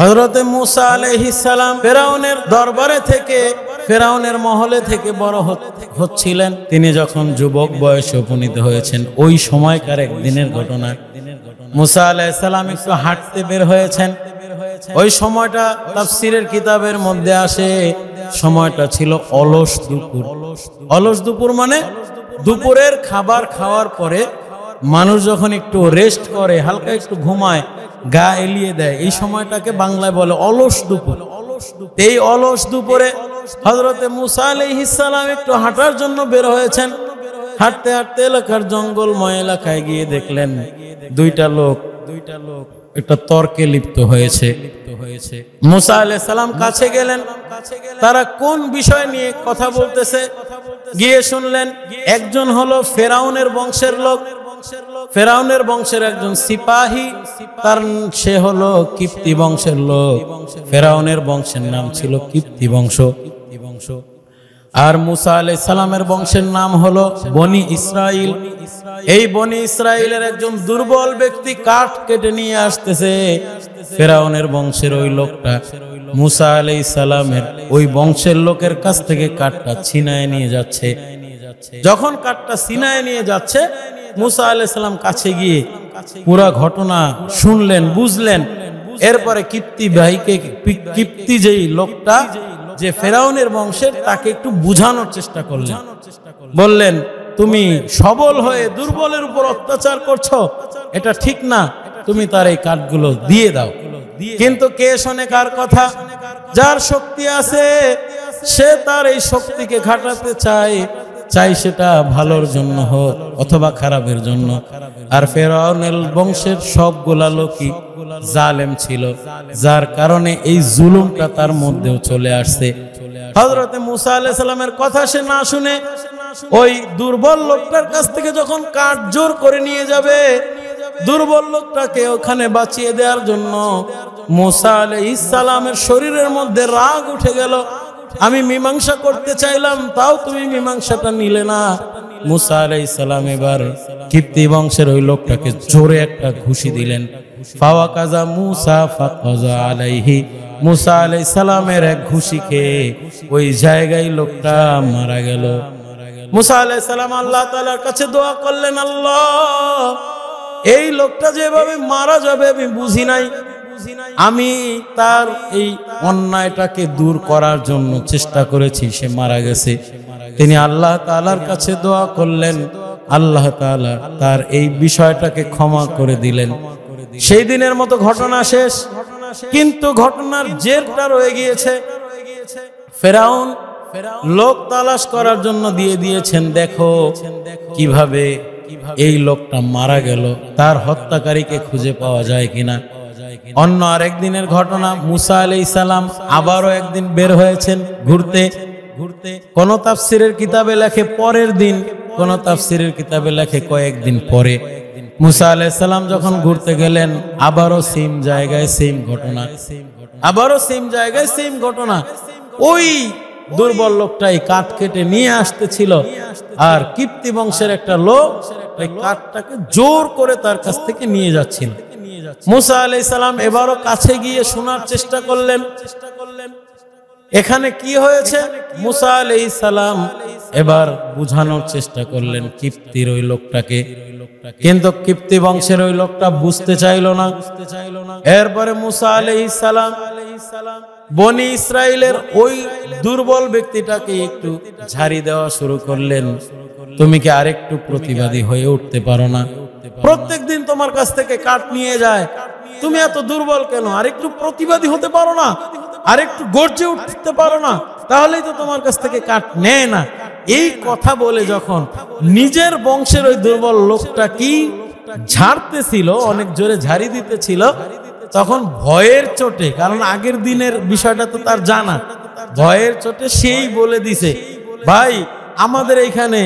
হজরতে মুসা আলহিসাম ফেরাউনের দরবারে থেকে ফেরাউনের মহলে থেকে বড় হচ্ছিলেন তিনি যখন যুবক বয়সে উপনীত হয়েছেন ওই সময়কার একদিনের ঘটনা মুসা আলাইসালাম একটু হাঁটতে বের হয়েছেন ওই সময়টা তাফসিরের কিতাবের মধ্যে আসে সময়টা ছিল অলস দুপুর অলস দুপুর মানে দুপুরের খাবার খাওয়ার পরে মানুষ যখন একটু রেস্ট করে হালকা একটু ঘুমায় গা এলিয়ে দেয় এই সময়টাকে বাংলায় বলে অলস দুপুর এই অলস দুপুরে হজরতে মুসা আলহিসাম একটু হাঁটার জন্য বের হয়েছেন হাঁটতে হাঁটতে এলাকার জঙ্গলময় এলাকায় গিয়ে দেখলেন দুইটা লোক দুইটা লোক একটা তর্কে লিপ্ত হয়েছে মুসা আলাহ সালাম কাছে গেলেন তারা কোন বিষয় নিয়ে কথা বলতেছে গিয়ে শুনলেন একজন হলো ফেরাউনের বংশের লোক ফেরাউনের বংশের একজন সিপাহী তার সে হলো কীর্তি বংশের লোক ফেরাউনের বংশের নাম ছিল কীর্তি বংশ বংশ আর মুসা আলাই সালামের বংশের নাম হলো বনি ইসরাইল এই বনি ইসরায়েলের একজন দুর্বল ব্যক্তি কাঠ কেটে নিয়ে আসতেছে ফেরাউনের বংশের ওই লোকটা মুসা আলাই সালামের ওই বংশের লোকের কাছ থেকে কাঠটা ছিনায় নিয়ে যাচ্ছে যখন কাঠটা ছিনায় নিয়ে যাচ্ছে মুসা আলাইসাল্লাম কাছে গিয়ে পুরা ঘটনা শুনলেন বুঝলেন এরপরে কীর্তি ভাইকে কীর্তি যেই লোকটা যে ফেরাউনের বংশের তাকে একটু বুঝানোর চেষ্টা করলেন বললেন তুমি সবল হয়ে দুর্বলের উপর অত্যাচার করছো এটা ঠিক না তুমি তার এই কাঠগুলো দিয়ে দাও কিন্তু কে শোনে কার কথা যার শক্তি আছে সে তার এই শক্তিকে ঘাটাতে চায় চাই সেটা ভালোর জন্য হোক অথবা খারাপের জন্য আর ফেরাউনের বংশের সবগুলা লোকই জালেম ছিল যার কারণে এই জুলুমটা তার মধ্যেও চলে আসছে হজরতে মুসা আলাইহিস সালামের কথা সে না শুনে ওই দুর্বল লোকটার কাছ থেকে যখন কাঠ জোর করে নিয়ে যাবে দুর্বল লোকটাকে ওখানে বাঁচিয়ে দেওয়ার জন্য মুসা আলাইহিস সালামের শরীরের মধ্যে রাগ উঠে গেল আমি মীমাংসা করতে চাইলাম তাও তুমি মীমাংসাটা নিলে না মুসা আলাই সালাম এবার কীর্তি বংশের ওই লোকটাকে জোরে একটা ঘুষি দিলেন ফাওয়া কাজা মুসা ফাকজা আলাইহি মুসা আলাই সালামের এক ঘুষি খেয়ে ওই জায়গায় লোকটা মারা গেল মুসা আলাই সালাম আল্লাহ তালার কাছে দোয়া করলেন আল্লাহ এই লোকটা যেভাবে মারা যাবে আমি বুঝি নাই আমি তার এই অন্যায়টাকে দূর করার জন্য চেষ্টা করেছি সে মারা গেছে তিনি আল্লাহ তালার কাছে দোয়া করলেন আল্লাহ তালা তার এই বিষয়টাকে ক্ষমা করে দিলেন সেই দিনের মতো ঘটনা শেষ কিন্তু ঘটনার জেরটা রয়ে গিয়েছে ফেরাউন লোক তালাশ করার জন্য দিয়ে দিয়েছেন দেখো কিভাবে এই লোকটা মারা গেল তার হত্যাকারীকে খুঁজে পাওয়া যায় কিনা অন্য আরেক দিনের ঘটনা মুসা আলি সালাম আবারও একদিন বের হয়েছেন ঘুরতে ঘুরতে কোন তাফসিরের কিতাবে লেখে পরের দিন কোন তাফসিরের কিতাবে লেখে কয়েকদিন পরে মুসা আলি আলাইসাল্লাম যখন ঘুরতে গেলেন আবারও সেম জায়গায় সেম ঘটনা আবারও সেম জায়গায় সেম ঘটনা ওই দুর্বল লোকটাই কাঠ কেটে নিয়ে আসতেছিল আর কীর্তি বংশের একটা লোক ওই কাঠটাকে জোর করে তার কাছ থেকে নিয়ে যাচ্ছেন মুসা আলাই সালাম এবারও কাছে গিয়ে শোনার চেষ্টা করলেন চেষ্টা করলেন এখানে কি হয়েছে মুসা আলাই সালাম এবার বুঝানোর চেষ্টা করলেন কিপ্তির ওই লোকটাকে কিন্তু কিপ্তি বংশের ওই লোকটা বুঝতে চাইল না এরপরে মুসা আলাই সালাম আলাই সালাম বনি ইসরায়েলের ওই দুর্বল ব্যক্তিটাকে একটু ঝাড়ি দেওয়া শুরু করলেন তুমি কি আরেকটু প্রতিবাদী হয়ে উঠতে পারো না প্রত্যেক দিন তোমার কাছ থেকে কাঠ নিয়ে যায় তুমি এত দুর্বল কেন আরেকটু প্রতিবাদী হতে পারো না আরেকটু গর্জে উঠতে পারো না তাহলেই তো তোমার কাছ থেকে কাঠ নেয় না এই কথা বলে যখন নিজের বংশের ওই দুর্বল লোকটা কি ঝাড়তেছিল অনেক জোরে ঝাড়ি দিতেছিল তখন ভয়ের চোটে কারণ আগের দিনের বিষয়টা তো তার জানা ভয়ের চোটে সেই বলে দিছে ভাই আমাদের এইখানে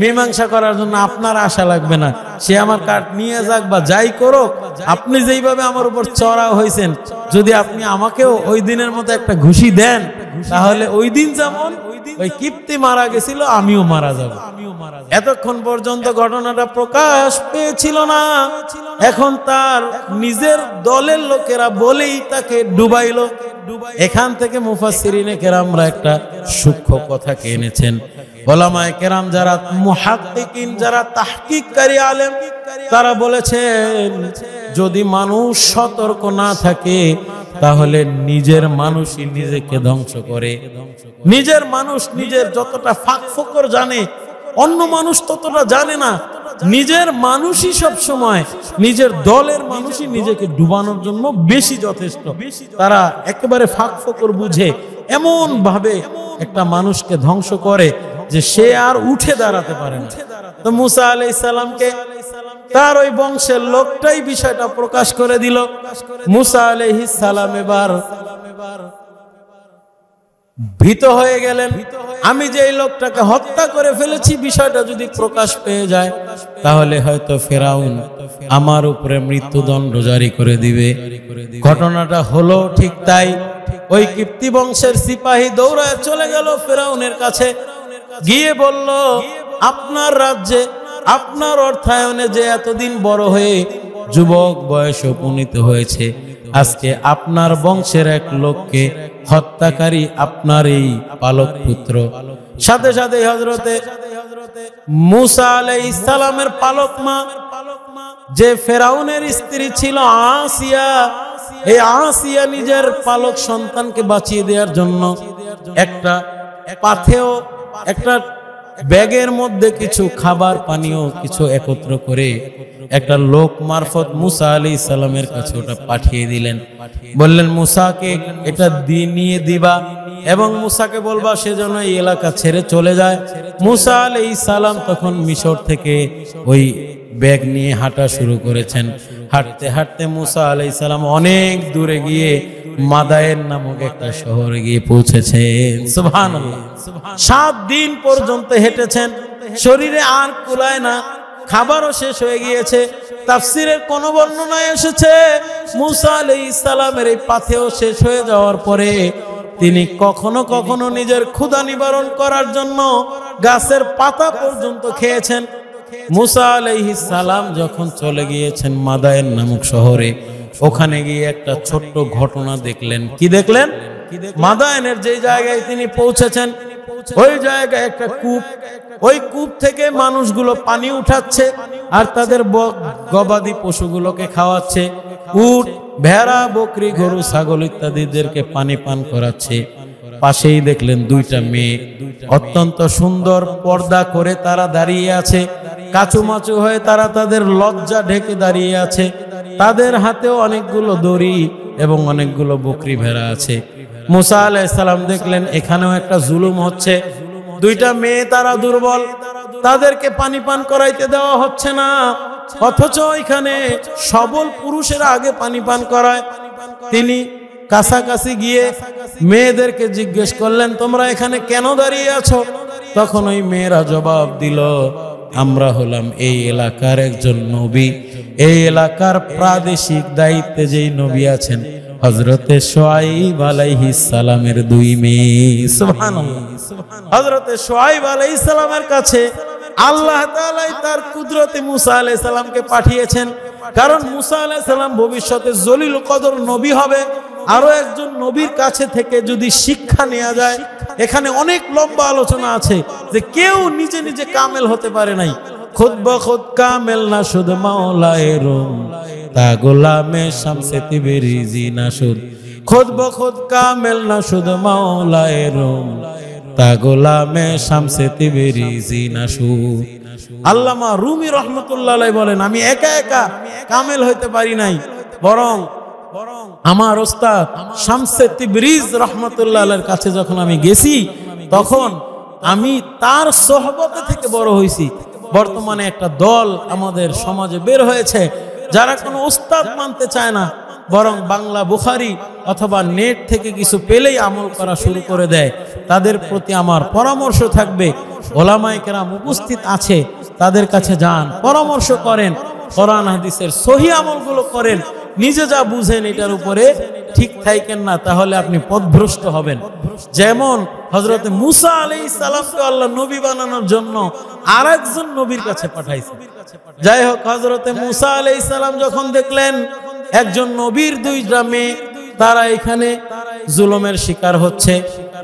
মীমাংসা করার জন্য আপনার আশা লাগবে না সে আমার কাঠ নিয়ে যাক বা যাই করুক আপনি যেইভাবে আমার উপর চড়া হয়েছেন যদি আপনি আমাকেও ওই দিনের মতো একটা ঘুষি দেন তাহলে ওই দিন যেমন ওই কিপ্তি মারা গেছিল আমিও মারা যাব এতক্ষণ পর্যন্ত ঘটনাটা প্রকাশ পেয়েছিল না এখন তার নিজের দলের লোকেরা বলেই তাকে ডুবাইল এখান থেকে মুফাসিরিনে কেরামরা একটা সূক্ষ্ম কথাকে এনেছেন ওলামায় কেরাম যারা মুহাক্কিকিন যারা তাহকিককারী আলেম তারা বলেছেন যদি মানুষ সতর্ক না থাকে তাহলে নিজের মানুষই নিজেকে ধ্বংস করে নিজের মানুষ নিজের যতটা ফাঁক ফোকর জানে অন্য মানুষ ততটা জানে না নিজের মানুষই সব সময় নিজের দলের মানুষই নিজেকে ডুবানোর জন্য বেশি যথেষ্ট তারা একেবারে ফাঁক ফোকর বুঝে এমন ভাবে একটা মানুষকে ধ্বংস করে যে সে আর উঠে দাঁড়াতে পারে না তো মুসা আলাই সালামকে তার ওই বংশের লোকটাই বিষয়টা প্রকাশ করে দিল মুসা আলহি সালাম এবার ভীত হয়ে গেলেন আমি যে লোকটাকে হত্যা করে ফেলেছি বিষয়টা যদি প্রকাশ পেয়ে যায় তাহলে হয়তো ফেরাউন আমার উপরে মৃত্যুদণ্ড জারি করে দিবে ঘটনাটা হলো ঠিক তাই ওই কীর্তি বংশের সিপাহী দৌড়ায় চলে গেল ফেরাউনের কাছে গিয়ে বলল আপনার রাজ্যে আপনার অর্থায়নে যে এতদিন বড় হয়ে যুবক বয়স উপনীত হয়েছে আজকে আপনার বংশের এক লোককে হত্যাকারী আপনার এই পালক পুত্র সাথে সাথে হজরতে মুসা আলাই ইসালামের পালক মা যে ফেরাউনের স্ত্রী ছিল আসিয়া এই আসিয়া নিজের পালক সন্তানকে বাঁচিয়ে দেওয়ার জন্য একটা পাথেও একটা ব্যাগের মধ্যে কিছু খাবার পানীয় কিছু একত্র করে একটা লোক মারফত মুসা আলী সালামের কাছে ওটা পাঠিয়ে দিলেন বললেন মুসাকে এটা নিয়ে দিবা এবং মুসাকে বলবা সেজন্য এই এলাকা ছেড়ে চলে যায় মুসা আলী সালাম তখন মিশর থেকে ওই ব্যাগ নিয়ে হাঁটা শুরু করেছেন হাঁটতে হাঁটতে মুসা আলাই সালাম অনেক দূরে গিয়ে মাদায়ের নামক একটা শহরে গিয়ে পৌঁছেছেন সুভান সাত দিন পর্যন্ত হেঁটেছেন শরীরে আর কুলায় না খাবারও শেষ হয়ে গিয়েছে তাফসিরের কোন বর্ণনায় এসেছে মুসা আলাই ইসালামের এই পাথেও শেষ হয়ে যাওয়ার পরে তিনি কখনো কখনো নিজের ক্ষুধা নিবারণ করার জন্য গাছের পাতা পর্যন্ত খেয়েছেন মুসা আলাইহিস সালাম যখন চলে গিয়েছেন মাদায়ের নামক শহরে ওখানে গিয়ে একটা ছোট্ট ঘটনা দেখলেন কি দেখলেন মাদায়নের যে জায়গায় তিনি পৌঁছেছেন ওই জায়গায় একটা কূপ ওই কূপ থেকে মানুষগুলো পানি উঠাচ্ছে আর তাদের গবাদি পশুগুলোকে খাওয়াচ্ছে উট ভেড়া বকরি গরু ছাগল ইত্যাদিদেরকে পানি পান করাচ্ছে পাশেই দেখলেন দুইটা মেয়ে অত্যন্ত সুন্দর পর্দা করে তারা দাঁড়িয়ে আছে কাচুমাচু হয়ে তারা তাদের লজ্জা ঢেকে দাঁড়িয়ে আছে তাদের হাতেও অনেকগুলো দড়ি এবং অনেকগুলো বকরি ভেড়া আছে মুসা আলাইসালাম দেখলেন এখানেও একটা জুলুম হচ্ছে দুইটা মেয়ে তারা দুর্বল তাদেরকে পানি পান করাইতে দেওয়া হচ্ছে না অথচ এখানে সবল পুরুষেরা আগে পানি পান করায় তিনি কাছাকাছি গিয়ে মেয়েদেরকে জিজ্ঞেস করলেন তোমরা এখানে কেন দাঁড়িয়ে আছো তখন ওই মেয়েরা জবাব দিল আমরা হলাম এই এলাকার একজন নবী এই এলাকার প্রাদেশিক দায়িত্বে যেই নবী আছেন হজরতে সোয়াইব আলাইহি সালামের দুই মেয়ে হজরতে সোয়াইব আলাইহি সালামের কাছে আল্লাহ তাআলাই তার কুদরতে মুসা আলাইহিস সালামকে পাঠিয়েছেন কারণ মুসা আলাইহিস সালাম ভবিষ্যতে জলিল কদর নবী হবে আরো একজন নবীর কাছে থেকে যদি শিক্ষা নেওয়া যায় এখানে অনেক লম্বা আলোচনা আছে যে কেউ নিজে নিজে কামেল হতে পারে নাই খুদ বখুদ কামেল না শুধ মাওলায় রুম তা গোলামে শামসে তিবেরি জি না শুদ খুদ বখুদ কামেল না শুধ মাওলায় রুম তা গোলামে শামসে তিবেরি জি না শুদ আল্লামা রুমি রহমতুল্লাহ বলেন আমি একা একা কামেল হইতে পারি নাই বরং আমার ওস্তাদ শামসে তিবরিজ রহমতুল্লাহ কাছে যখন আমি গেছি তখন আমি তার সহবতে থেকে বড় হয়েছি বর্তমানে একটা দল আমাদের সমাজে বের হয়েছে যারা কোনো উস্তাদ মানতে চায় না বরং বাংলা বুখারি অথবা নেট থেকে কিছু পেলেই আমল করা শুরু করে দেয় তাদের প্রতি আমার পরামর্শ থাকবে ওলামাইকেরাম উপস্থিত আছে তাদের কাছে যান পরামর্শ করেন কোরআন হাদিসের সহি আমলগুলো করেন নিজে যা বুঝেন এটার উপরে ঠিক থাকেন না তাহলে আপনি পদভ্রষ্ট হবেন যেমন হজরত মুসা আলি সালামকে আল্লাহ নবী বানানোর জন্য আর একজন নবীর কাছে পাঠাইছে যাই হোক হজরতে মুসা আলাই সালাম যখন দেখলেন একজন নবীর দুই গ্রামে তারা এখানে জুলমের শিকার হচ্ছে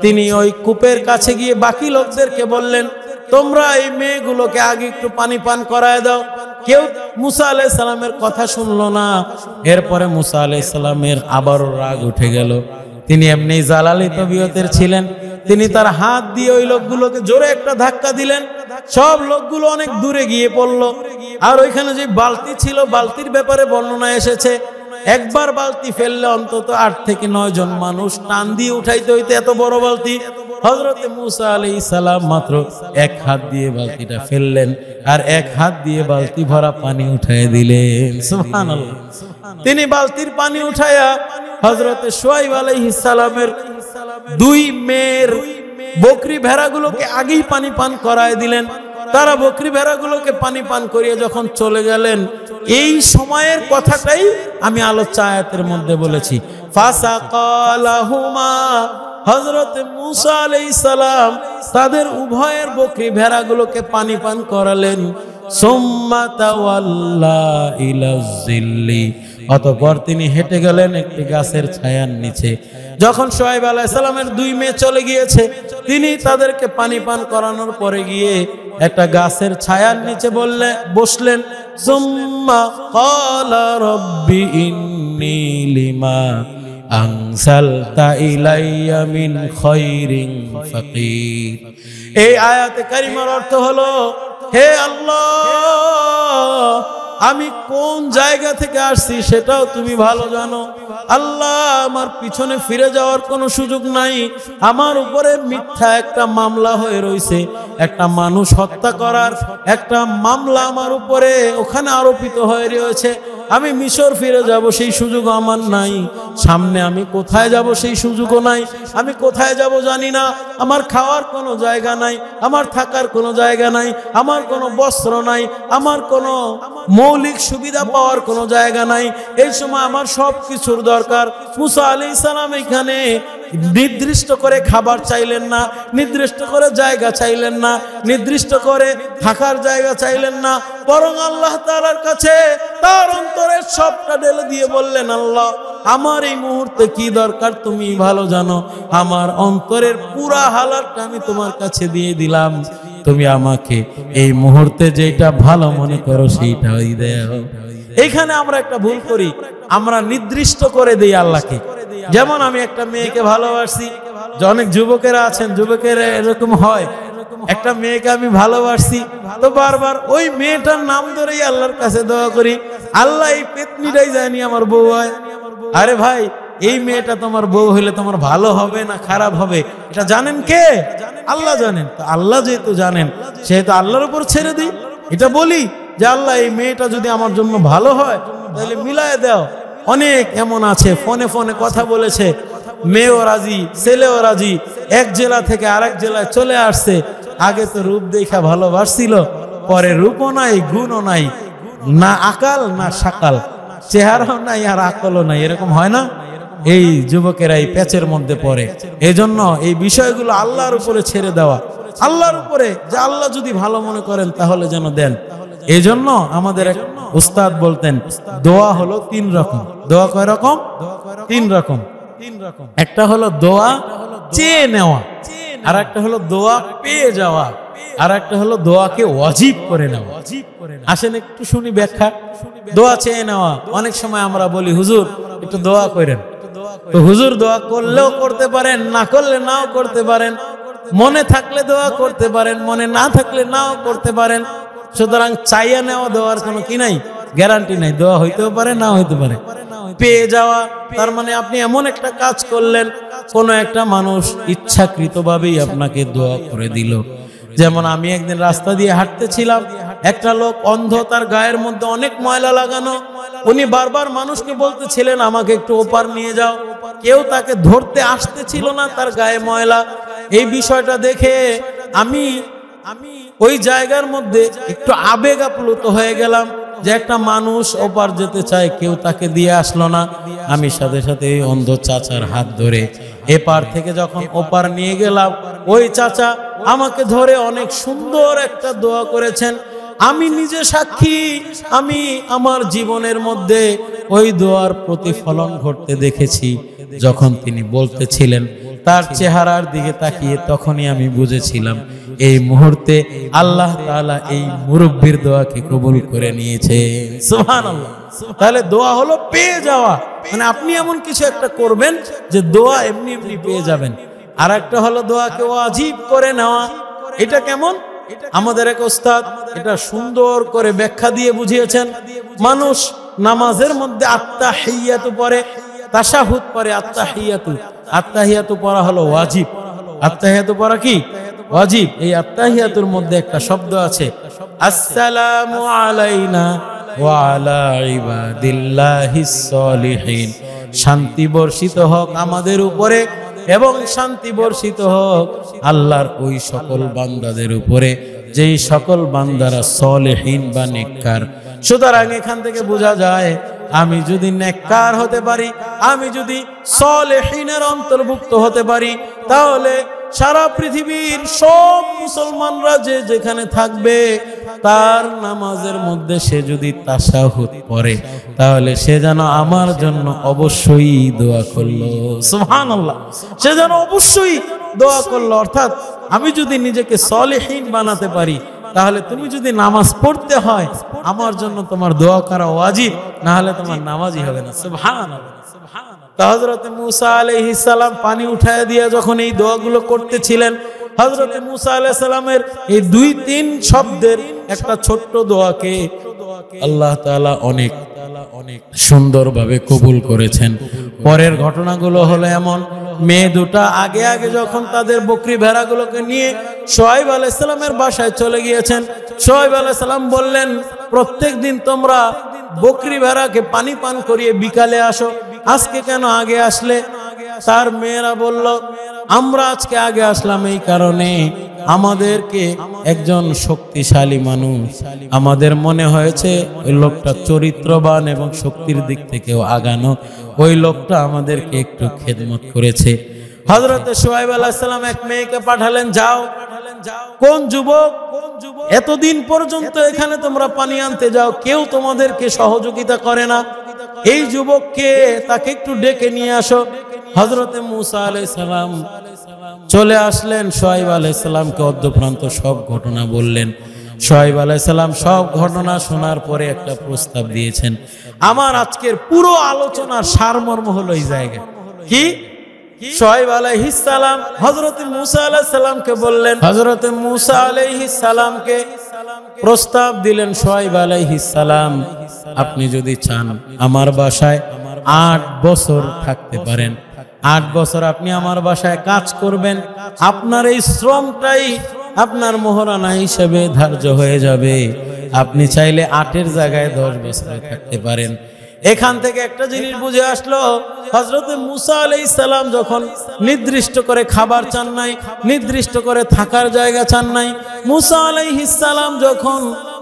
তিনি ওই কূপের কাছে গিয়ে বাকি লোকদেরকে বললেন তোমরা এই মেয়েগুলোকে আগে একটু পানি পান করায় দাও কেউ মুসা আলাই সালামের কথা শুনলো না এরপরে মুসা আলাই সালামের আবারও রাগ উঠে গেল তিনি এমনি জালালি তবিয়তের ছিলেন তিনি তার হাত দিয়ে ওই লোকগুলোকে জোরে একটা ধাক্কা দিলেন সব লোকগুলো অনেক দূরে গিয়ে পড়ল আর ওইখানে যে বালতি ছিল বালতির ব্যাপারে বর্ণনা এসেছে একবার বালতি ফেললে অন্তত আট থেকে নয় জন মানুষ টান দিয়ে উঠাইতে হইতে এত বড় বালতি হজরত মুসা আলি সালাম মাত্র এক হাত দিয়ে বালতিটা ফেললেন আর এক হাত দিয়ে বালতি ভরা পানি উঠাই দিলেন তিনি বালতির পানি উঠাইয়া হজরত সোয়াইব আলাই সালামের দুই মেয়ের বকরি ভেড়াগুলোকে আগেই পানি পান করায় দিলেন তারা বকরি ভেড়াগুলোকে পানি পান করিয়ে যখন চলে গেলেন এই সময়ের কথাটাই আমি আলোচায়াতের আয়াতের মধ্যে বলেছি হজরত মুসা আলাই সালাম তাদের উভয়ের বকরি ভেড়াগুলোকে পানি পান করালেন সোম্মাতা ইলা জিল্লি অতপর তিনি হেঁটে গেলেন একটি গাছের ছায়ার নিচে যখন সোহাইব আলাইসালামের দুই মেয়ে চলে গিয়েছে তিনি তাদেরকে পানি পান করানোর পরে গিয়ে একটা গাছের ছায়ার নিচে বললে বসলেন খৈরিং এই আয়াতে কারিমার অর্থ হলো হে আল্লাহ আমি কোন জায়গা থেকে আসছি সেটাও তুমি ভালো জানো আল্লাহ আমার পিছনে ফিরে যাওয়ার কোনো সুযোগ নাই আমার উপরে মিথ্যা একটা মামলা হয়ে রয়েছে একটা মানুষ হত্যা করার একটা মামলা আমার উপরে ওখানে আরোপিত হয়ে রয়েছে আমি মিশর ফিরে যাব সেই সুযোগ আমার নাই সামনে আমি কোথায় যাব সেই সুযোগও নাই আমি কোথায় যাব জানি না আমার খাওয়ার কোনো জায়গা নাই আমার থাকার কোনো জায়গা নাই আমার কোনো বস্ত্র নাই আমার কোনো মৌলিক সুবিধা পাওয়ার কোনো জায়গা নাই এই সময় আমার সব কিছুর দরকার মুসা আলি ইসালাম এখানে নির্দিষ্ট করে খাবার চাইলেন না নির্দিষ্ট করে জায়গা চাইলেন না নির্দিষ্ট করে থাকার জায়গা চাইলেন না বরং আল্লাহ তালার কাছে তার অন্তরের সবটা ঢেলে দিয়ে বললেন আল্লাহ আমার এই মুহূর্তে কি দরকার তুমি ভালো জানো আমার অন্তরের পুরা হালারটা আমি তোমার কাছে দিয়ে দিলাম তুমি আমাকে এই মুহূর্তে যেটা ভালো মনে করো সেইটাই দেয় এখানে আমরা একটা ভুল করি আমরা নির্দিষ্ট করে দিই আল্লাহকে যেমন আমি একটা মেয়েকে ভালোবাসি যে অনেক যুবকেরা আছেন যুবকেরা এরকম হয় একটা মেয়েকে আমি ভালোবাসি তো বারবার ওই মেয়েটার নাম ধরেই আল্লাহর কাছে দোয়া করি আল্লাহ এই পেতনিটাই জানি আমার বউ হয় আরে ভাই এই মেয়েটা তোমার বউ হইলে তোমার ভালো হবে না খারাপ হবে এটা জানেন কে আল্লাহ জানেন তো আল্লাহ যেহেতু জানেন সেহেতু আল্লাহর উপর ছেড়ে দিই এটা বলি যে আল্লাহ এই মেয়েটা যদি আমার জন্য ভালো হয় তাহলে মিলায় দাও অনেক এমন আছে ফোনে ফোনে কথা বলেছে মেয়েও রাজি ছেলেও রাজি এক জেলা থেকে আরেক জেলায় চলে আসছে আগে তো রূপ দেখা ভালোবাসছিল পরে রূপও নাই গুণও নাই না আকাল না সাকাল চেহারাও নাই আর আকলও নাই এরকম হয় না এই যুবকেরা এই প্যাচের মধ্যে পড়ে এজন্য এই বিষয়গুলো আল্লাহর উপরে ছেড়ে দেওয়া আল্লাহর উপরে যে আল্লাহ যদি ভালো মনে করেন তাহলে যেন দেন জন্য আমাদের উস্তাদ বলতেন দোয়া হলো তিন রকম দোয়া কয় রকম তিন রকম তিন রকম একটা হলো দোয়া চেয়ে নেওয়া আর একটা হলো দোয়া পেয়ে যাওয়া আর একটা হলো দোয়াকে অজীব করে নেওয়া আসেন একটু শুনি ব্যাখ্যা দোয়া চেয়ে নেওয়া অনেক সময় আমরা বলি হুজুর একটু দোয়া করেন হুজুর দোয়া করলেও করতে পারেন না করলে নাও করতে পারেন মনে থাকলে দোয়া করতে পারেন মনে না থাকলে নাও করতে পারেন সুতরাং চাইয়া নেওয়া দেওয়ার কোনো কি নাই গ্যারান্টি নাই দোয়া হইতেও পারে না হইতে পারে পেয়ে যাওয়া তার মানে আপনি এমন একটা কাজ করলেন কোনো একটা মানুষ ইচ্ছাকৃতভাবেই আপনাকে দোয়া করে দিল যেমন আমি একদিন রাস্তা দিয়ে হাঁটতেছিলাম একটা লোক অন্ধ তার গায়ের মধ্যে অনেক ময়লা লাগানো উনি বারবার মানুষকে বলতেছিলেন আমাকে একটু ওপার নিয়ে যাও কেউ তাকে ধরতে আসতে ছিল না তার গায়ে ময়লা এই বিষয়টা দেখে আমি আমি ওই জায়গার মধ্যে একটু আবেগ আপ্লুত হয়ে গেলাম যে একটা মানুষ ওপার যেতে চায় কেউ তাকে দিয়ে আসলো না আমি সাথে সাথে এই অন্ধ চাচার হাত ধরে এপার থেকে যখন ওপার নিয়ে গেলাম ওই চাচা আমাকে ধরে অনেক সুন্দর একটা দোয়া করেছেন আমি নিজে সাক্ষী আমি আমার জীবনের মধ্যে ওই দোয়ার প্রতিফলন ঘটতে দেখেছি যখন তিনি বলতেছিলেন তার চেহারার দিকে তাকিয়ে তখনই আমি বুঝেছিলাম এই মুহূর্তে আল্লাহ তালা এই মুরব্বীর দোয়াকে কবুল করে নিয়েছে তাহলে দোয়া হলো পেয়ে যাওয়া মানে আপনি এমন কিছু একটা করবেন যে দোয়া এমনি এমনি পেয়ে যাবেন আর একটা হলো দোয়াকে ওয়াজিব করে নেওয়া এটা কেমন আমাদের এক ওস্তাদ এটা সুন্দর করে ব্যাখ্যা দিয়ে বুঝিয়েছেন মানুষ নামাজের মধ্যে আত্মা হিয়াতু পরে তাসাহুদ পরে আত্মা হিয়াতু আত্মা হিয়াতু পরা হলো ওয়াজিব আত্মা হিয়াতু পরা কি ওয়াজিব এই আত্মা আত্মাহিয়াতুর মধ্যে একটা শব্দ আছে আসসালামু আলাইনা ওয়া আলা ইবাদিল্লাহিস সলিহিন শান্তি বর্ষিত হোক আমাদের উপরে এবং শান্তি বর্ষিত হোক আল্লাহর ওই সকল বান্দাদের উপরে যেই সকল বান্দারা সলেহীন বা নেককার সুতরাং এখান থেকে বোঝা যায় আমি যদি নেককার হতে পারি আমি যদি সলেহীনের অন্তর্ভুক্ত হতে পারি তাহলে সারা পৃথিবীর সব মুসলমানরা যে যেখানে থাকবে তার নামাজের মধ্যে সে যদি তাসাহুদ পড়ে তাহলে সে যেন আমার জন্য অবশ্যই দোয়া করলো সুবহানাল্লাহ সে যেন অবশ্যই দোয়া করলো অর্থাৎ আমি যদি নিজেকে সলেহীন বানাতে পারি তাহলে তুমি যদি নামাজ পড়তে হয় আমার জন্য তোমার দোয়া করা ওয়াজিব না হলে তোমার নামাজই হবে না আল্লাহ তা হজরত মুসা আলহিসাল্লাম পানি উঠায় দিয়া যখন এই দোয়াগুলো করতেছিলেন হজরতে মুসা আলাইসাল্লামের এই দুই তিন শব্দের একটা ছোট্ট দোয়াকে আল্লাহ তালা অনেক অনেক সুন্দরভাবে কবুল করেছেন পরের ঘটনাগুলো হলো এমন মেয়ে দুটা আগে আগে যখন তাদের বকরি ভেড়াগুলোকে নিয়ে সোহাইব আলাইসাল্লামের বাসায় চলে গিয়েছেন সোহাইব আলাইসাল্লাম বললেন প্রত্যেক দিন তোমরা বকরি ভেড়াকে পানি পান করিয়ে বিকালে আসো আজকে কেন আগে আসলে তার মেয়েরা বলল আমরা আজকে আগে আসলাম এই কারণে আমাদেরকে একজন শক্তিশালী মানুষ আমাদের মনে হয়েছে ওই লোকটা চরিত্রবান এবং শক্তির দিক থেকেও আগানো ওই লোকটা আমাদেরকে একটু খেদমত করেছে হজরতে সোহাইব আলাহিসাল্লাম এক মেয়েকে পাঠালেন যাও কোন যুবক কোন যুবক এতদিন পর্যন্ত এখানে তোমরা পানি আনতে যাও কেউ তোমাদেরকে সহযোগিতা করে না এই যুবককে তাকে একটু ডেকে নিয়ে আসো হজরতে মুসা আলাইসালাম চলে আসলেন সোহাইব আলাইসাল্লামকে অর্ধপ্রান্ত সব ঘটনা বললেন সোহাইব আলাইসাল্লাম সব ঘটনা শোনার পরে একটা প্রস্তাব দিয়েছেন আমার আজকের পুরো আলোচনার সারমর্ম হলো এই জায়গায় কি সোহেব হজরত মুসা বললেন হজরত মুসা প্রস্তাব দিলেন সোহেব আপনি যদি চান আমার বাসায় আট বছর থাকতে পারেন আট বছর আপনি আমার বাসায় কাজ করবেন আপনার এই শ্রমটাই আপনার মহরানা হিসেবে ধার্য হয়ে যাবে আপনি চাইলে আটের জায়গায় দশ বছরে থাকতে পারেন এখান থেকে একটা জিনিস বুঝে আসলো হজরতে মুসা আলাই সালাম যখন নির্দিষ্ট করে খাবার চান নাই নির্দিষ্ট করে থাকার জায়গা চান নাই মুসা আলাই ইসালাম যখন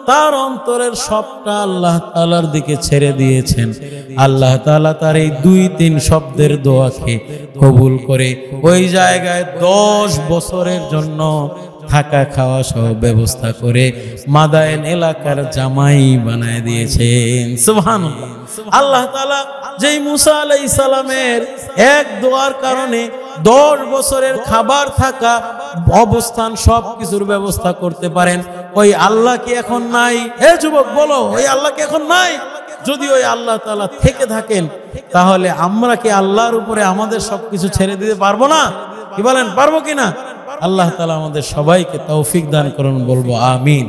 তার অন্তরের সবটা আল্লাহ তালার দিকে ছেড়ে দিয়েছেন আল্লাহ তালা তার এই দুই তিন শব্দের দোয়াকে কবুল করে ওই জায়গায় দশ বছরের জন্য থাকা খাওয়া সব ব্যবস্থা করে মাদায়ন এলাকার জামাই বানায় দিয়েছেন সুহান আল্লাহ তালা যেই মুসা আলাই সালামের এক দোয়ার কারণে দশ বছরের খাবার থাকা অবস্থান সব কিছুর ব্যবস্থা করতে পারেন ওই আল্লাহ কি এখন নাই হে যুবক বলো ওই আল্লাহ কি এখন নাই যদি ওই আল্লাহ তালা থেকে থাকেন তাহলে আমরা কি আল্লাহর উপরে আমাদের সবকিছু ছেড়ে দিতে পারবো না কি বলেন পারবো কিনা আল্লাহ তালা আমাদের সবাইকে তৌফিক দান করুন বলবো আমিন